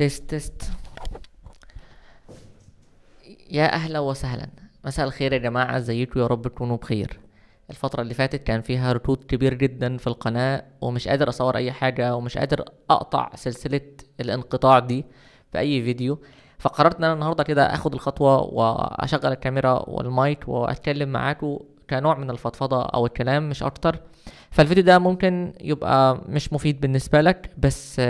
تيست تيست يا اهلا وسهلا مساء الخير يا جماعه ازيكم يا رب تكونوا بخير الفتره اللي فاتت كان فيها ركود كبير جدا في القناه ومش قادر اصور اي حاجه ومش قادر اقطع سلسله الانقطاع دي في اي فيديو فقررت ان انا النهارده كده اخد الخطوه واشغل الكاميرا والمايك واتكلم معاكم كنوع من الفضفضه او الكلام مش اكتر فالفيديو ده ممكن يبقى مش مفيد بالنسبه لك بس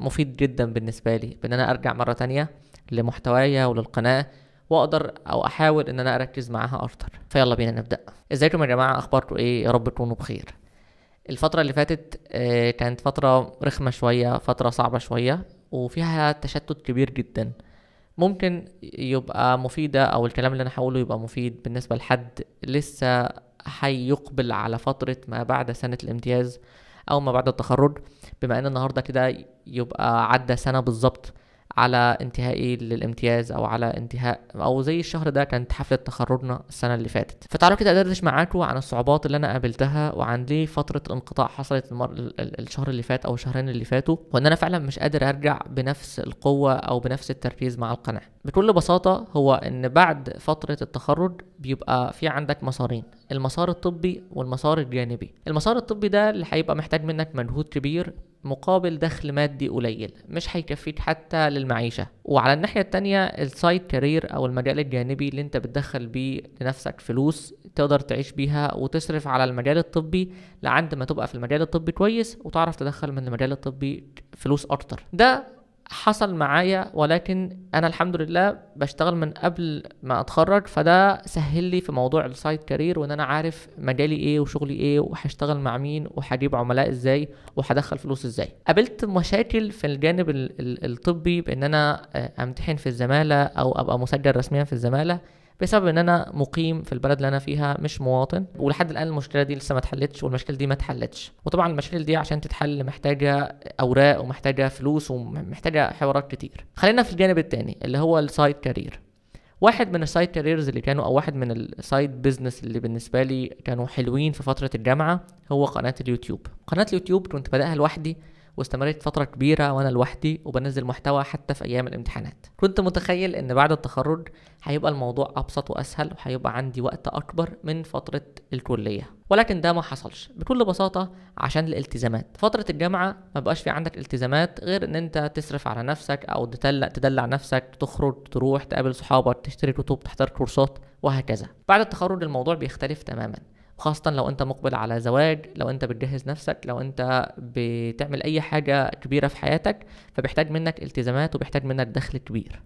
مفيد جدا بالنسبه لي بان انا ارجع مره تانية لمحتوايا وللقناه واقدر او احاول ان انا اركز معاها اكتر فيلا بينا نبدا ازيكم يا جماعه اخباركم ايه يا رب تكونوا بخير الفتره اللي فاتت آه، كانت فتره رخمه شويه فتره صعبه شويه وفيها تشتت كبير جدا ممكن يبقى مفيدة أو الكلام اللي أنا هقوله يبقى مفيد بالنسبة لحد لسه هيقبل على فترة ما بعد سنة الامتياز او ما بعد التخرج بما ان النهارده كده يبقى عدى سنه بالظبط على انتهائي للامتياز او على انتهاء او زي الشهر ده كانت حفله تخرجنا السنه اللي فاتت فتعالوا كده ادردش معاكم عن الصعوبات اللي انا قابلتها وعن ليه فتره انقطاع حصلت المر... الشهر اللي فات او الشهرين اللي فاتوا وان انا فعلا مش قادر ارجع بنفس القوه او بنفس التركيز مع القناه بكل بساطه هو ان بعد فتره التخرج بيبقى في عندك مسارين المسار الطبي والمسار الجانبي المسار الطبي ده اللي هيبقى محتاج منك مجهود كبير مقابل دخل مادي قليل مش هيكفيك حتى للمعيشة وعلى الناحية التانية السايد كارير أو المجال الجانبي اللي أنت بتدخل بيه لنفسك فلوس تقدر تعيش بيها وتصرف على المجال الطبي لعند ما تبقى في المجال الطبي كويس وتعرف تدخل من المجال الطبي فلوس أكتر ده حصل معايا ولكن انا الحمد لله بشتغل من قبل ما اتخرج فده سهل لي في موضوع السايد كارير وان انا عارف مجالي ايه وشغلي ايه وهشتغل مع مين وهجيب عملاء ازاي وهدخل فلوس ازاي قابلت مشاكل في الجانب الطبي بان انا آه، امتحن في الزماله او ابقى مسجل رسميا في الزماله بسبب ان انا مقيم في البلد اللي انا فيها مش مواطن ولحد الان المشكله دي لسه ما اتحلتش والمشكله دي ما اتحلتش وطبعا المشاكل دي عشان تتحل محتاجه اوراق ومحتاجه فلوس ومحتاجه حوارات كتير خلينا في الجانب التاني اللي هو السايد كارير واحد من السايد كاريرز اللي كانوا او واحد من السايد بزنس اللي بالنسبه لي كانوا حلوين في فتره الجامعه هو قناه اليوتيوب قناه اليوتيوب كنت بداها لوحدي واستمريت فترة كبيرة وأنا لوحدي وبنزل محتوى حتى في أيام الامتحانات كنت متخيل إن بعد التخرج هيبقى الموضوع أبسط وأسهل وهيبقى عندي وقت أكبر من فترة الكلية ولكن ده ما حصلش بكل بساطة عشان الالتزامات فترة الجامعة ما بقاش في عندك التزامات غير ان انت تصرف على نفسك او تدلق تدلع نفسك تخرج تروح تقابل صحابك تشتري كتب تحضر كورسات وهكذا بعد التخرج الموضوع بيختلف تماما خاصة لو انت مقبل على زواج لو انت بتجهز نفسك لو انت بتعمل اي حاجة كبيرة في حياتك فبيحتاج منك التزامات وبيحتاج منك دخل كبير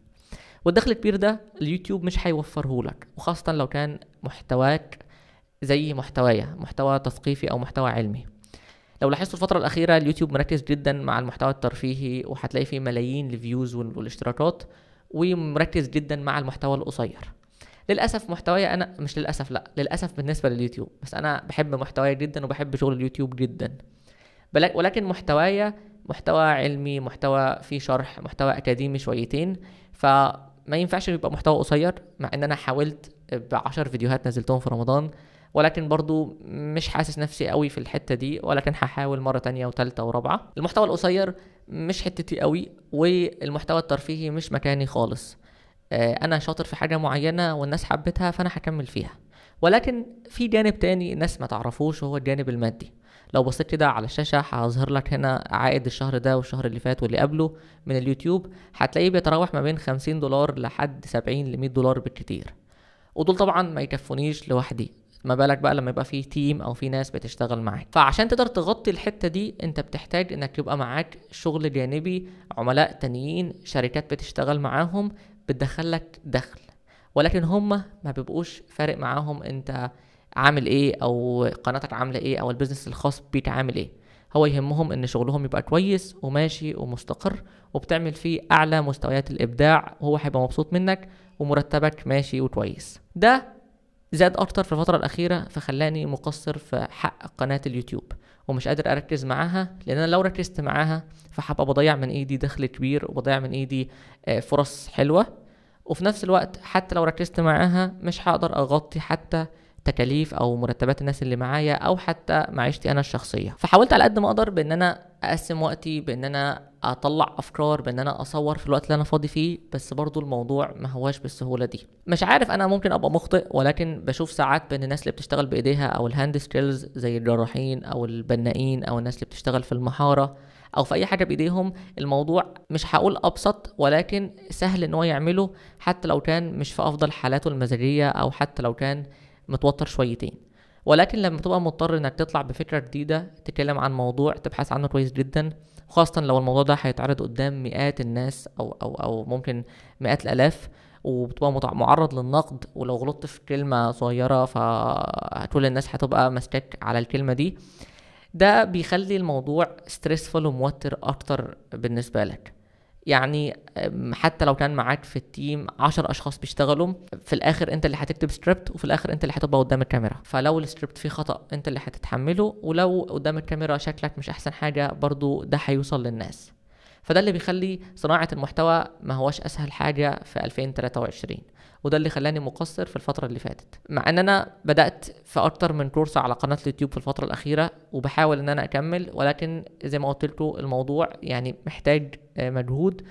والدخل الكبير ده اليوتيوب مش هيوفره لك وخاصة لو كان محتواك زي محتوايا محتوى تثقيفي او محتوى علمي لو لاحظتوا الفترة الأخيرة اليوتيوب مركز جدا مع المحتوى الترفيهي وهتلاقي فيه ملايين الفيوز والاشتراكات ومركز جدا مع المحتوى القصير للاسف محتواي انا مش للاسف لا للاسف بالنسبه لليوتيوب بس انا بحب محتواي جدا وبحب شغل اليوتيوب جدا ولكن محتواي محتوى علمي محتوى فيه شرح محتوى اكاديمي شويتين فما ينفعش يبقى محتوى قصير مع ان انا حاولت بعشر فيديوهات نزلتهم في رمضان ولكن برضو مش حاسس نفسي قوي في الحته دي ولكن هحاول مره تانية وتالتة ورابعه المحتوى القصير مش حتتي قوي والمحتوى الترفيهي مش مكاني خالص آه، انا شاطر في حاجه معينه والناس حبتها فانا هكمل فيها ولكن في جانب تاني الناس ما تعرفوش وهو الجانب المادي لو بصيت كده على الشاشه هظهر لك هنا عائد الشهر ده والشهر اللي فات واللي قبله من اليوتيوب هتلاقيه بيتراوح ما بين 50 دولار لحد 70 ل 100 دولار بالكتير ودول طبعا ما يكفونيش لوحدي ما بالك بقى لما يبقى في تيم او في ناس بتشتغل معاك فعشان تقدر تغطي الحته دي انت بتحتاج انك يبقى معاك شغل جانبي عملاء تانيين شركات بتشتغل معاهم بتدخلك دخل ولكن هما ما بيبقوش فارق معاهم انت عامل ايه او قناتك عامله ايه او البيزنس الخاص بيك عامل ايه هو يهمهم ان شغلهم يبقى كويس وماشي ومستقر وبتعمل فيه اعلى مستويات الابداع وهو هيبقى مبسوط منك ومرتبك ماشي وكويس ده زاد اكتر في الفتره الاخيره فخلاني مقصر في حق قناه اليوتيوب ومش قادر اركز معاها لان انا لو ركزت معاها فهبقى بضيع من ايدي دخل كبير وبضيع من ايدي آه، فرص حلوه وفي نفس الوقت حتى لو ركزت معاها مش هقدر اغطي حتى تكاليف او مرتبات الناس اللي معايا او حتى معيشتي انا الشخصيه فحاولت على قد ما اقدر بان انا اقسم وقتي بان انا اطلع افكار بان انا اصور في الوقت اللي انا فاضي فيه بس برضو الموضوع ما هواش بالسهوله دي مش عارف انا ممكن ابقى مخطئ ولكن بشوف ساعات بان الناس اللي بتشتغل بايديها او الهاند سكيلز زي الجراحين او البنائين او الناس اللي بتشتغل في المحاره او في اي حاجه بايديهم الموضوع مش هقول ابسط ولكن سهل ان هو يعمله حتى لو كان مش في افضل حالاته المزاجيه او حتى لو كان متوتر شويتين ولكن لما تبقى مضطر انك تطلع بفكره جديده تتكلم عن موضوع تبحث عنه كويس جدا خاصه لو الموضوع ده هيتعرض قدام مئات الناس او او او ممكن مئات الالاف وبتبقى معرض للنقد ولو غلطت في كلمه صغيره فكل الناس هتبقى ماسكاك على الكلمه دي ده بيخلي الموضوع ستريسفل وموتر اكتر بالنسبه لك يعني حتى لو كان معاك في التيم 10 اشخاص بيشتغلوا في الاخر انت اللي هتكتب سكريبت وفي الاخر انت اللي هتبقى قدام الكاميرا فلو السكريبت فيه خطا انت اللي هتتحمله ولو قدام الكاميرا شكلك مش احسن حاجه برضو ده هيوصل للناس فده اللي بيخلي صناعة المحتوى ما هواش أسهل حاجة في 2023 وده اللي خلاني مقصر في الفترة اللي فاتت مع ان انا بدأت في اكتر من كورس على قناة اليوتيوب في الفترة الاخيرة وبحاول ان انا اكمل ولكن زي ما قلت لكم الموضوع يعني محتاج مجهود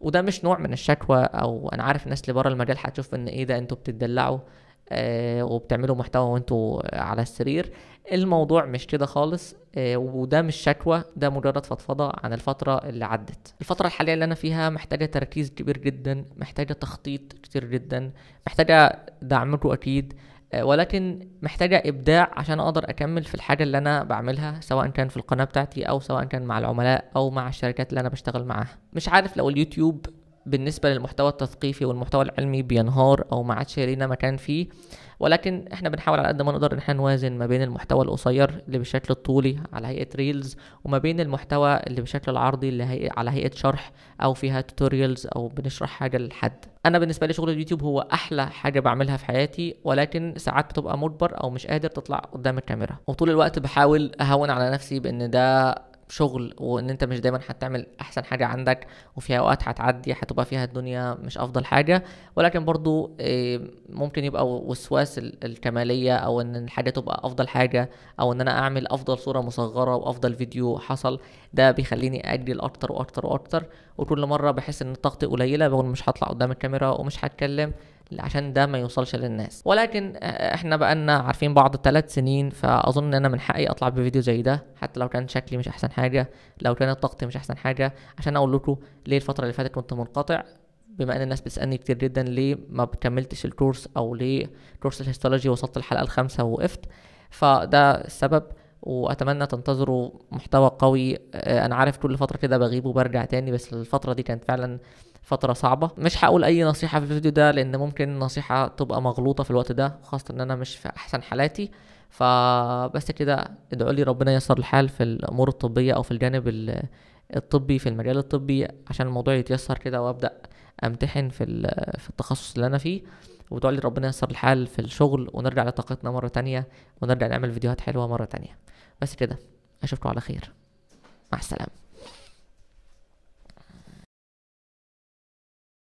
وده مش نوع من الشكوى او انا عارف الناس اللي بره المجال هتشوف ان ايه ده انتوا بتدلعوا آه، وبتعملوا محتوى وانتوا على السرير الموضوع مش كده خالص آه، وده مش شكوى ده مجرد فضفضه عن الفتره اللي عدت الفتره الحاليه اللي انا فيها محتاجه تركيز كبير جدا محتاجه تخطيط كتير جدا محتاجه دعمكم اكيد آه، ولكن محتاجة إبداع عشان أقدر أكمل في الحاجة اللي أنا بعملها سواء كان في القناة بتاعتي أو سواء كان مع العملاء أو مع الشركات اللي أنا بشتغل معاها مش عارف لو اليوتيوب بالنسبة للمحتوى التثقيفي والمحتوى العلمي بينهار أو ما عادش لينا مكان فيه ولكن احنا بنحاول على قد ما نقدر ان احنا نوازن ما بين المحتوى القصير اللي بالشكل الطولي على هيئه ريلز وما بين المحتوى اللي بالشكل العرضي اللي هي على هيئه شرح او فيها توتوريالز او بنشرح حاجه لحد انا بالنسبه لي شغل اليوتيوب هو احلى حاجه بعملها في حياتي ولكن ساعات بتبقى مجبر او مش قادر تطلع قدام الكاميرا وطول الوقت بحاول اهون على نفسي بان ده شغل وان انت مش دايما هتعمل احسن حاجه عندك وفي اوقات هتعدي هتبقى فيها الدنيا مش افضل حاجه ولكن برضو آه، ممكن يبقى وسواس الكماليه او ان الحاجه تبقى افضل حاجه او ان انا اعمل افضل صوره مصغره وافضل فيديو حصل ده بيخليني اجل اكتر واكتر واكتر وكل مره بحس ان طاقتي قليله بقول مش هطلع قدام الكاميرا ومش هتكلم عشان ده ما يوصلش للناس ولكن آه، احنا بقالنا عارفين بعض ثلاث سنين فاظن ان انا من حقي اطلع بفيديو زي ده حتى لو كان شكلي مش احسن حاجه لو كان الضغط مش احسن حاجه عشان اقول لكم ليه الفتره اللي فاتت كنت منقطع بما ان الناس بتسالني كتير جدا ليه ما كملتش الكورس او ليه كورس الهيستولوجي وصلت الحلقه الخامسه ووقفت فده السبب واتمنى تنتظروا محتوى قوي آه، انا عارف كل فتره كده بغيب وبرجع تاني بس الفتره دي كانت فعلا فتره صعبه مش هقول اي نصيحه في الفيديو ده لان ممكن النصيحة تبقى مغلوطه في الوقت ده خاصه ان انا مش في احسن حالاتي فبس كده ادعوا لي ربنا ييسر الحال في الامور الطبيه او في الجانب الطبي في المجال الطبي عشان الموضوع يتيسر كده وابدا امتحن في في التخصص اللي انا فيه وادعوا لي ربنا ييسر الحال في الشغل ونرجع لطاقتنا مره تانية ونرجع نعمل فيديوهات حلوه مره تانية بس كده اشوفكم على خير مع السلامه